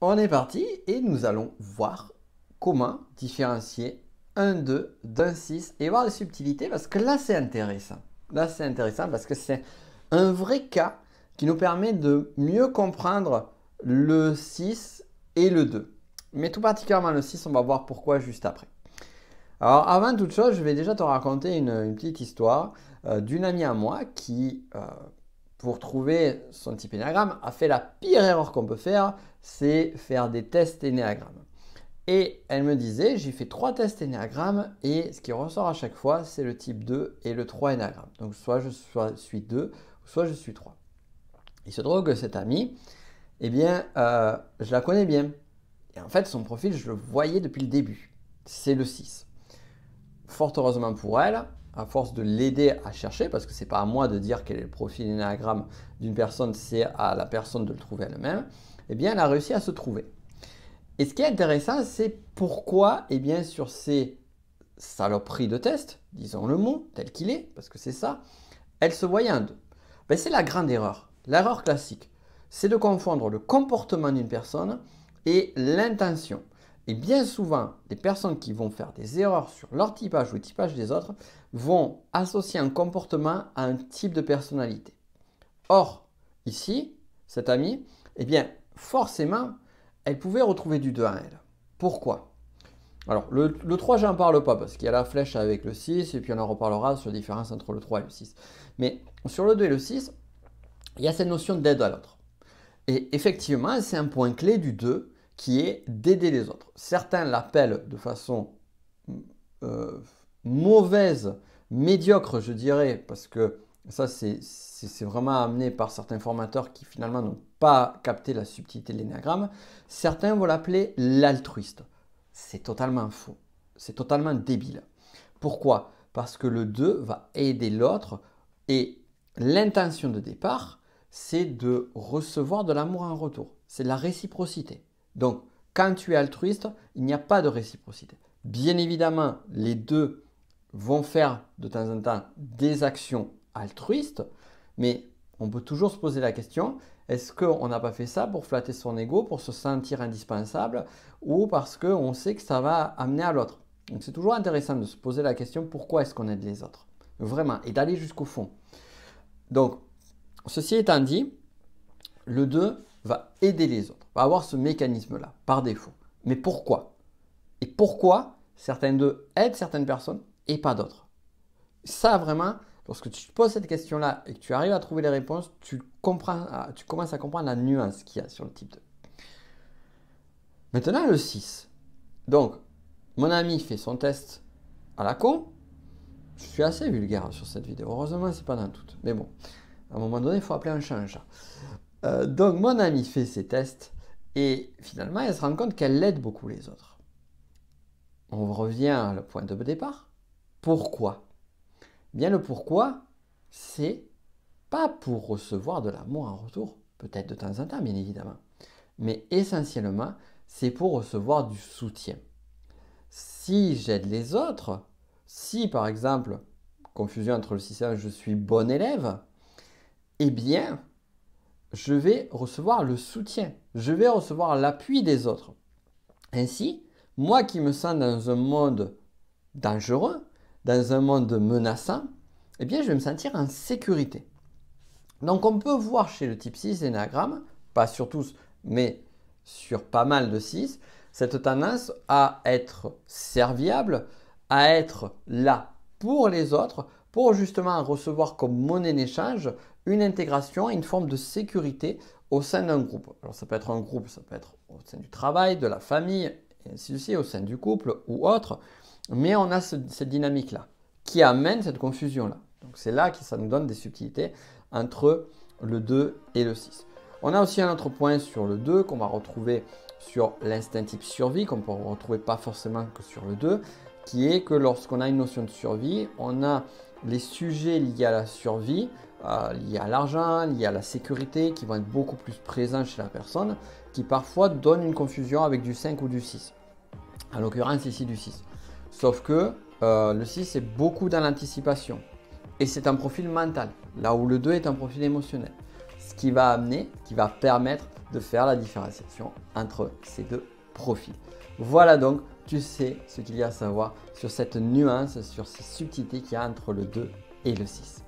On est parti et nous allons voir comment différencier un 2 d'un 6 et voir les subtilités parce que là c'est intéressant. Là c'est intéressant parce que c'est un vrai cas qui nous permet de mieux comprendre le 6 et le 2. Mais tout particulièrement le 6, on va voir pourquoi juste après. Alors avant toute chose, je vais déjà te raconter une, petite histoire euh, d'une amie à moi qui, euh, pour trouver son type Enneagramme, a fait la pire erreur qu'on peut faire, c'est faire des tests Enneagramme. Et elle me disait, j'ai fait trois tests Enneagramme et ce qui ressort à chaque fois, c'est le type 2 et le 3 Enneagramme. Donc soit je suis 2, soit je suis 3. Il se drogue que cette amie, eh bien, euh, je la connais bien. Et en fait, son profil, je le voyais depuis le début. C'est le 6. Fort heureusement pour elle, à force de l'aider à chercher, parce que c'est pas à moi de dire quel est le profil énagramme d'une personne, c'est à la personne de le trouver elle-même, eh bien, elle a réussi à se trouver. Et ce qui est intéressant, c'est pourquoi, eh bien, sur ces saloperies de test, disons le mot tel qu'il est, parce que c'est ça, elle se voyait en deux. Ben, c'est la grande erreur, l'erreur classique. C'est de confondre le comportement d'une personne et l'intention. Et bien souvent, les personnes qui vont faire des erreurs sur leur typage ou le typage des autres vont associer un comportement à un type de personnalité. Or, ici, cette amie, eh bien, forcément, elle pouvait retrouver du 2 à elle. Pourquoi Alors, le, le 3, j'en parle pas parce qu'il y a la flèche avec le 6 et puis on en reparlera sur la différence entre le 3 et le 6. Mais sur le 2 et le 6, il y a cette notion d'aide à l'autre. Et effectivement, c'est un point clé du 2 qui est d'aider les autres. Certains l'appellent de façon euh, mauvaise, médiocre, je dirais, parce que ça, c'est vraiment amené par certains formateurs qui finalement n'ont pas capté la subtilité de l'énagramme. Certains vont l'appeler l'altruiste. C'est totalement faux. C'est totalement débile. Pourquoi Parce que le 2 va aider l'autre et l'intention de départ, c'est de recevoir de l'amour en retour. C'est la réciprocité. Donc, quand tu es altruiste, il n'y a pas de réciprocité. Bien évidemment, les deux vont faire de temps en temps des actions altruistes, mais on peut toujours se poser la question, est-ce qu'on n'a pas fait ça pour flatter son ego, pour se sentir indispensable, ou parce qu'on sait que ça va amener à l'autre Donc c'est toujours intéressant de se poser la question, pourquoi est-ce qu'on aide les autres Vraiment, et d'aller jusqu'au fond. Donc, ceci étant dit, le 2 va aider les autres, va avoir ce mécanisme-là, par défaut. Mais pourquoi Et pourquoi certaines d'eux aident certaines personnes et pas d'autres Ça, vraiment, lorsque tu te poses cette question-là et que tu arrives à trouver les réponses, tu, comprends, tu commences à comprendre la nuance qu'il y a sur le type 2. Maintenant, le 6. Donc, mon ami fait son test à la con. Je suis assez vulgaire sur cette vidéo. Heureusement, c'est pas dans doute. Mais bon, à un moment donné, il faut appeler un chat un chat. Euh, donc mon amie fait ses tests et finalement elle se rend compte qu'elle aide beaucoup les autres. On revient à le point de départ. Pourquoi Bien le pourquoi, c'est pas pour recevoir de l'amour en retour, peut-être de temps en temps bien évidemment, mais essentiellement c'est pour recevoir du soutien. Si j'aide les autres, si par exemple, confusion entre le système je suis bon élève, eh bien je vais recevoir le soutien, je vais recevoir l'appui des autres. Ainsi, moi qui me sens dans un monde dangereux, dans un monde menaçant, eh bien, je vais me sentir en sécurité. Donc, on peut voir chez le type 6 énagramme, pas sur tous, mais sur pas mal de 6, cette tendance à être serviable, à être là pour les autres, pour justement recevoir comme monnaie d'échange une intégration une forme de sécurité au sein d'un groupe. Alors ça peut être un groupe, ça peut être au sein du travail, de la famille, et ainsi de suite, au sein du couple ou autre, mais on a cette dynamique-là qui amène cette confusion-là. Donc c'est là que ça nous donne des subtilités entre le 2 et le 6. On a aussi un autre point sur le 2 qu'on va retrouver sur l'instinct type survie, qu'on peut retrouver pas forcément que sur le 2, qui est que lorsqu'on a une notion de survie, on a les sujets liés à la survie euh, Il y à l'argent, y à la sécurité, qui vont être beaucoup plus présents chez la personne, qui parfois donne une confusion avec du 5 ou du 6. En l'occurrence ici du 6. Sauf que euh, le 6 est beaucoup dans l'anticipation. Et c'est un profil mental, là où le 2 est un profil émotionnel. Ce qui va amener, qui va permettre de faire la différenciation entre ces deux profils. Voilà donc, tu sais ce qu'il y a à savoir sur cette nuance, sur ces subtilités qu'il y a entre le 2 et le 6.